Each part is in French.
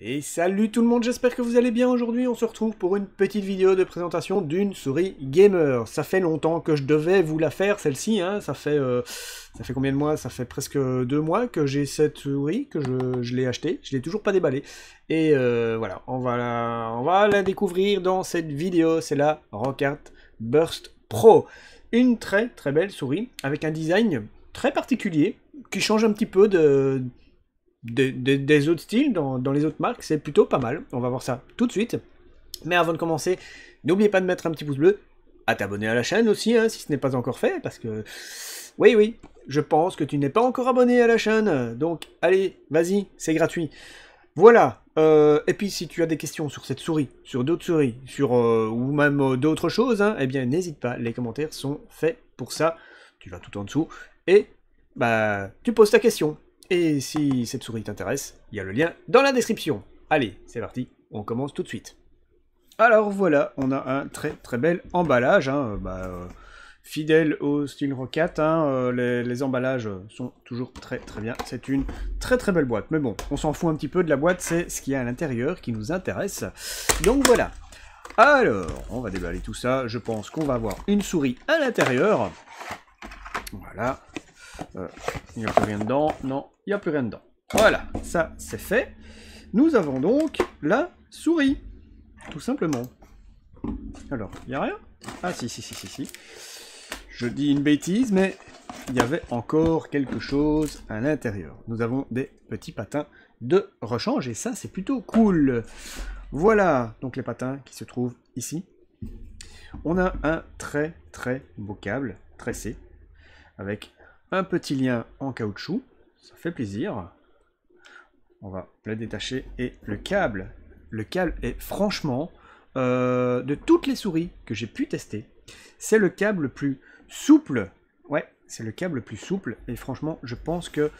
Et salut tout le monde, j'espère que vous allez bien aujourd'hui, on se retrouve pour une petite vidéo de présentation d'une souris gamer. Ça fait longtemps que je devais vous la faire celle-ci, hein. ça, fait, euh, ça fait combien de mois Ça fait presque deux mois que j'ai cette souris, que je, l'ai achetée, je l'ai toujours pas déballée. Et euh, voilà, on va, la, on va la découvrir dans cette vidéo, c'est la Rockart Burst Pro. Une très très belle souris, avec un design très particulier, qui change un petit peu de des autres styles, dans, les autres marques, c'est plutôt pas mal. On va voir ça tout de suite. Mais avant de commencer, n'oubliez pas de mettre un petit pouce bleu, à t'abonner à la chaîne aussi, hein, si ce n'est pas encore fait, parce que... Oui, oui, je pense que tu n'es pas encore abonné à la chaîne, donc allez, vas-y, c'est gratuit. Voilà, euh, et puis si tu as des questions sur cette souris, sur d'autres souris, sur euh, ou même euh, d'autres choses, et hein, eh bien n'hésite pas, les commentaires sont faits pour ça. Tu vas tout en dessous et bah tu poses ta question. Et si cette souris t'intéresse, il y a le lien dans la description. Allez, c'est parti, on commence tout de suite. Alors voilà, on a un très très bel emballage. Hein, euh, bah, euh, fidèle au style Rocket, hein, euh, les, les, emballages sont toujours très très bien. C'est une très très belle boîte. Mais bon, on s'en fout un petit peu de la boîte, c'est ce qu'il y a à l'intérieur qui nous intéresse. Donc voilà. Alors, on va déballer tout ça. Je pense qu'on va avoir une souris à l'intérieur. Voilà, il euh, n'y a plus rien dedans. Non, il n'y a plus rien dedans. Voilà, ça c'est fait. Nous avons donc la souris, tout simplement. Alors, il n'y a rien Ah si, si, si, si, si. Je dis une bêtise, mais il y avait encore quelque chose à l'intérieur. Nous avons des petits patins de rechange, et ça c'est plutôt cool. Voilà donc les patins qui se trouvent ici. On a un très très beau câble tressé avec un petit lien en caoutchouc, ça fait plaisir. On va le détacher et le câble. Le câble est franchement, euh, de toutes les souris que j'ai pu tester, c'est le câble le plus souple. Ouais, c'est le câble le plus souple et franchement, je pense que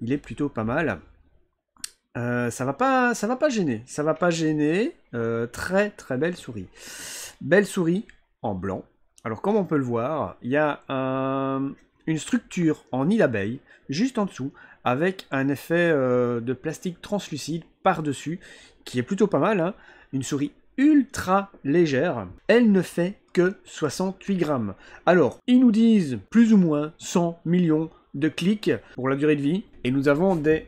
il est plutôt pas mal. Euh, ça va pas, ça va pas gêner, ça va pas gêner. Euh, très très belle souris, belle souris en blanc. Alors comme on peut le voir, il y a un, une structure en nid d'abeille juste en dessous avec un effet euh, de plastique translucide par-dessus qui est plutôt pas mal. Hein. Une souris ultra légère. Elle ne fait que 68 grammes. Alors, ils nous disent plus ou moins 100 millions de clics pour la durée de vie. Et nous avons des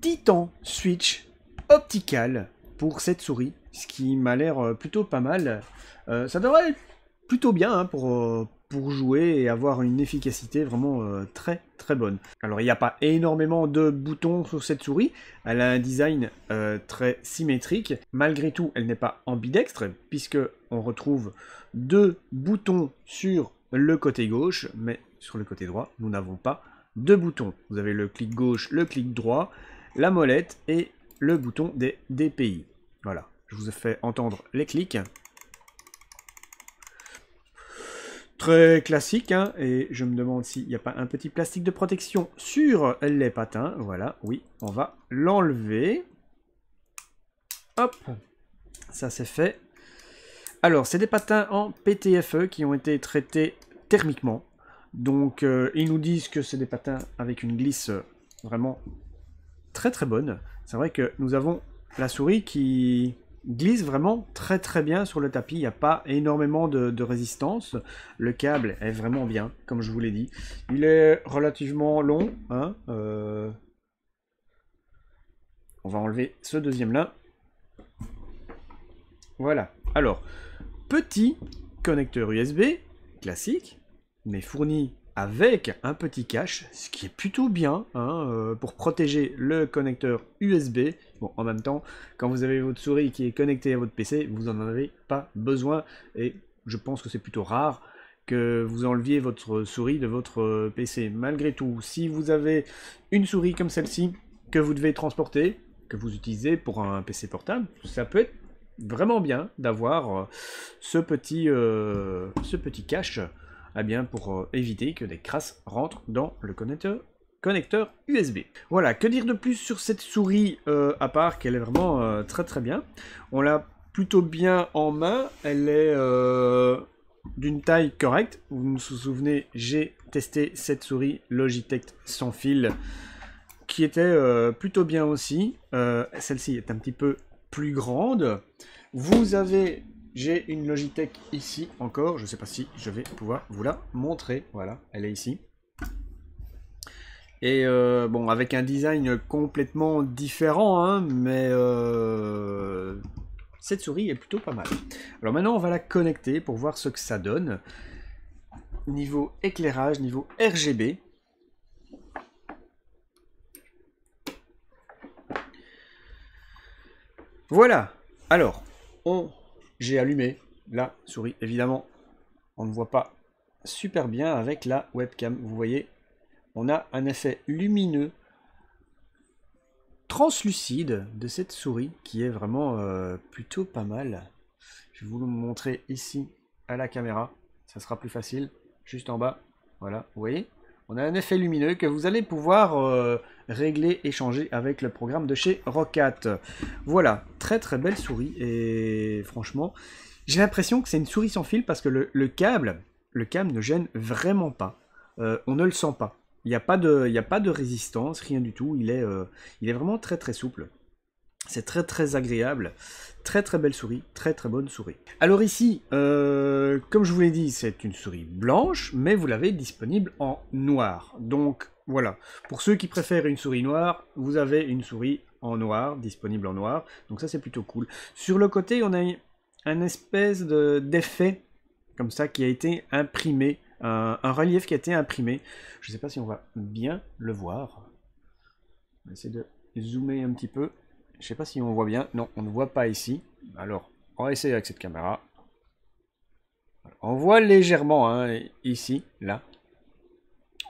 titans Switch Optical pour cette souris, ce qui m'a l'air euh, plutôt pas mal. Euh, ça devrait être plutôt bien hein, pour, pour jouer et avoir une efficacité vraiment euh, très très bonne. Alors il n'y a pas énormément de boutons sur cette souris, elle a un design euh, très symétrique, malgré tout elle n'est pas ambidextre puisque on retrouve deux boutons sur le côté gauche, mais sur le côté droit nous n'avons pas de boutons. Vous avez le clic gauche, le clic droit, la molette et le bouton des DPI. Voilà, je vous ai fait entendre les clics. Très classique, hein, et je me demande s'il n'y a pas un petit plastique de protection sur les patins. Voilà, oui, on va l'enlever. Hop, ça c'est fait. Alors, c'est des patins en PTFE qui ont été traités thermiquement. Donc, euh, ils nous disent que c'est des patins avec une glisse euh, vraiment très très bonne. C'est vrai que nous avons la souris qui glisse vraiment très très bien sur le tapis, il n'y a pas énormément de, résistance, le câble est vraiment bien, comme je vous l'ai dit. Il est relativement long, hein, euh. on va enlever ce deuxième là. Voilà, alors, petit connecteur USB classique, mais fourni avec un petit cache, ce qui est plutôt bien hein, euh, pour protéger le connecteur USB. Bon, en même temps, quand vous avez votre souris qui est connectée à votre PC, vous n'en avez pas besoin et je pense que c'est plutôt rare que vous enleviez votre souris de votre euh, PC. Malgré tout, si vous avez une souris comme celle-ci que vous devez transporter, que vous utilisez pour un PC portable, ça peut être vraiment bien d'avoir euh, ce petit, ce petit cache eh bien pour euh, éviter que des crasses rentrent dans le connecteur USB. Voilà, que dire de plus sur cette souris, euh, à part qu'elle est vraiment euh, très très bien. On l'a plutôt bien en main, elle est d'une taille correcte. Vous vous souvenez, j'ai testé cette souris Logitech sans fil, qui était plutôt bien aussi. Celle-ci est un petit peu plus grande. Vous avez j'ai une Logitech ici encore. Je ne sais pas si je vais pouvoir vous la montrer. Voilà, elle est ici. Et euh, bon, avec un design complètement différent, hein, mais euh, cette souris est plutôt pas mal. Alors maintenant, on va la connecter pour voir ce que ça donne. Niveau éclairage, niveau RGB. Voilà. Alors, on j'ai allumé la souris, évidemment. On ne voit pas super bien avec la webcam. Vous voyez, on a un effet lumineux, translucide de cette souris qui est vraiment euh, plutôt pas mal. Je vais vous le montrer ici à la caméra. Ça sera plus facile. Juste en bas. Voilà, vous voyez on a un effet lumineux que vous allez pouvoir euh, régler échanger avec le programme de chez Rocat. Voilà, très très belle souris et franchement, j'ai l'impression que c'est une souris sans fil parce que le, câble, le câble ne gêne vraiment pas. Euh, on ne le sent pas. Il n'y a, pas de, a pas de résistance, rien du tout. Il est, euh, il est vraiment très très souple. C'est très très agréable. Très très belle souris, très très bonne souris. Alors ici, euh, comme je vous l'ai dit, c'est une souris blanche, mais vous l'avez disponible en noir. Donc voilà, pour ceux qui préfèrent une souris noire, vous avez une souris en noir, disponible en noir. Donc ça c'est plutôt cool. Sur le côté, on a un espèce d'effet comme ça qui a été imprimé. Un, un relief qui a été imprimé. Je ne sais pas si on va bien le voir. On va essayer de zoomer un petit peu. Je sais pas si on voit bien. Non, on ne voit pas ici. Alors, on va essayer avec cette caméra. On voit légèrement hein, ici, là.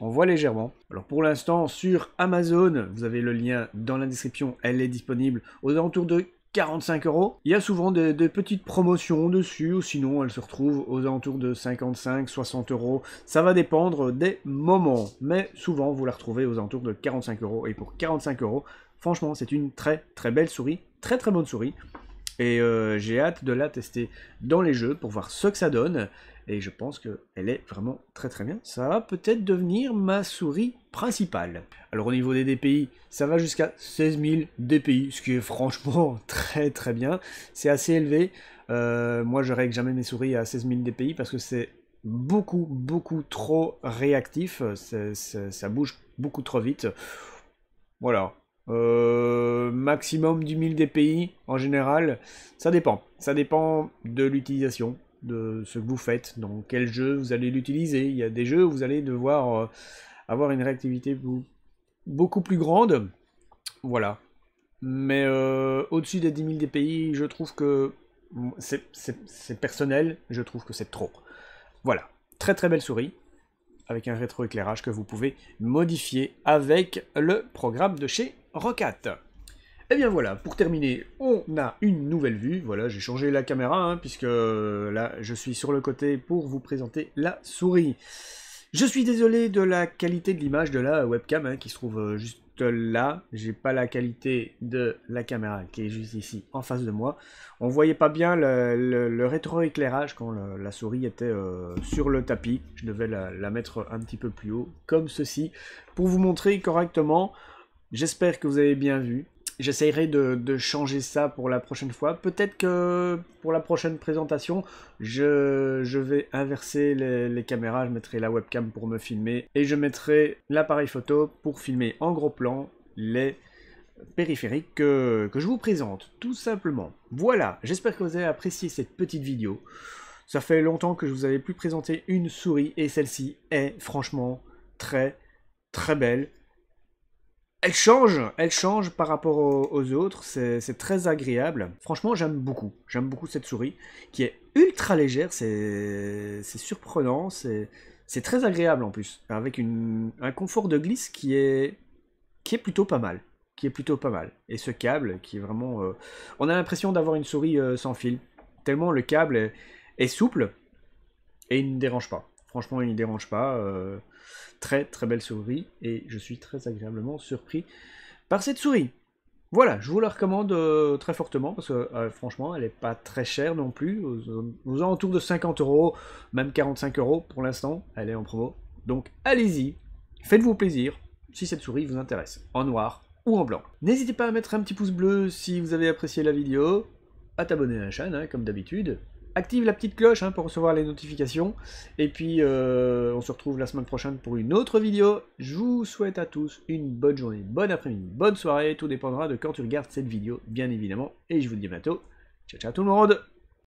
On voit légèrement. Alors pour l'instant, sur Amazon, vous avez le lien dans la description, elle est disponible aux alentours de 45 euros. Il y a souvent des petites promotions dessus, ou sinon elle se retrouve aux alentours de 55, 60 euros. Ça va dépendre des moments, mais souvent vous la retrouvez aux alentours de 45 euros. Et pour 45 euros, Franchement, c'est une très très belle souris, très très bonne souris. Et euh, j'ai hâte de la tester dans les jeux pour voir ce que ça donne. Et je pense qu'elle est vraiment très très bien. Ça va peut-être devenir ma souris principale. Alors au niveau des DPI, ça va jusqu'à 16 000 DPI, ce qui est franchement très très bien. C'est assez élevé. Euh, moi je règle jamais mes souris à 16 000 DPI parce que c'est beaucoup beaucoup trop réactif. ça bouge beaucoup trop vite. Voilà, euh, maximum du 1000 DPI en général. Ça dépend. Ça dépend de l'utilisation, de ce que vous faites, dans quel jeu vous allez l'utiliser. Il y a des jeux où vous allez devoir euh, avoir une réactivité beaucoup plus grande. Voilà. Mais euh, au-dessus des 10 000 DPI, je trouve que c'est personnel, je trouve que c'est trop. Voilà. Très très belle souris avec un rétroéclairage que vous pouvez modifier avec le programme de chez et eh bien voilà, pour terminer, on a une nouvelle vue. Voilà, j'ai changé la caméra, hein, puisque euh, là, je suis sur le côté pour vous présenter la souris. Je suis désolé de la qualité de l'image de la webcam hein, qui se trouve euh, juste là. J'ai pas la qualité de la caméra qui est juste ici en face de moi. On voyait pas bien le, rétro-éclairage rétroéclairage quand la souris était euh, sur le tapis. Je devais la, mettre un petit peu plus haut, comme ceci, pour vous montrer correctement J'espère que vous avez bien vu. J'essayerai de, changer ça pour la prochaine fois. Peut-être que pour la prochaine présentation, je, vais inverser les, caméras. Je mettrai la webcam pour me filmer et je mettrai l'appareil photo pour filmer en gros plan les périphériques que, je vous présente, tout simplement. Voilà, j'espère que vous avez apprécié cette petite vidéo. Ça fait longtemps que je vous avais plus présenté une souris et celle-ci est franchement très très belle elle change, elle change par rapport aux, autres, c'est très agréable. Franchement, j'aime beaucoup, j'aime beaucoup cette souris qui est ultra légère, c'est surprenant, c'est très agréable en plus, avec un confort de glisse qui est, qui est plutôt pas mal, qui est plutôt pas mal. Et ce câble qui est vraiment, euh, on a l'impression d'avoir une souris euh, sans fil, tellement le câble est, souple et il ne dérange pas. Franchement, il ne dérange pas. Euh, Très très belle souris et je suis très agréablement surpris par cette souris. Voilà, je vous la recommande euh, très fortement parce que euh, franchement, elle n'est pas très chère non plus, aux, en alentours de 50 euros, même 45 euros pour l'instant, elle est en promo. Donc allez-y, faites-vous plaisir si cette souris vous intéresse, en noir ou en blanc. N'hésitez pas à mettre un petit pouce bleu si vous avez apprécié la vidéo, à t'abonner à la chaîne hein, comme d'habitude, active la petite cloche hein, pour recevoir les notifications. Et puis, euh, on se retrouve la semaine prochaine pour une autre vidéo. Je vous souhaite à tous une bonne journée, bonne après-midi, bonne soirée. Tout dépendra de quand tu regardes cette vidéo, bien évidemment. Et je vous dis à bientôt. Ciao, ciao tout le monde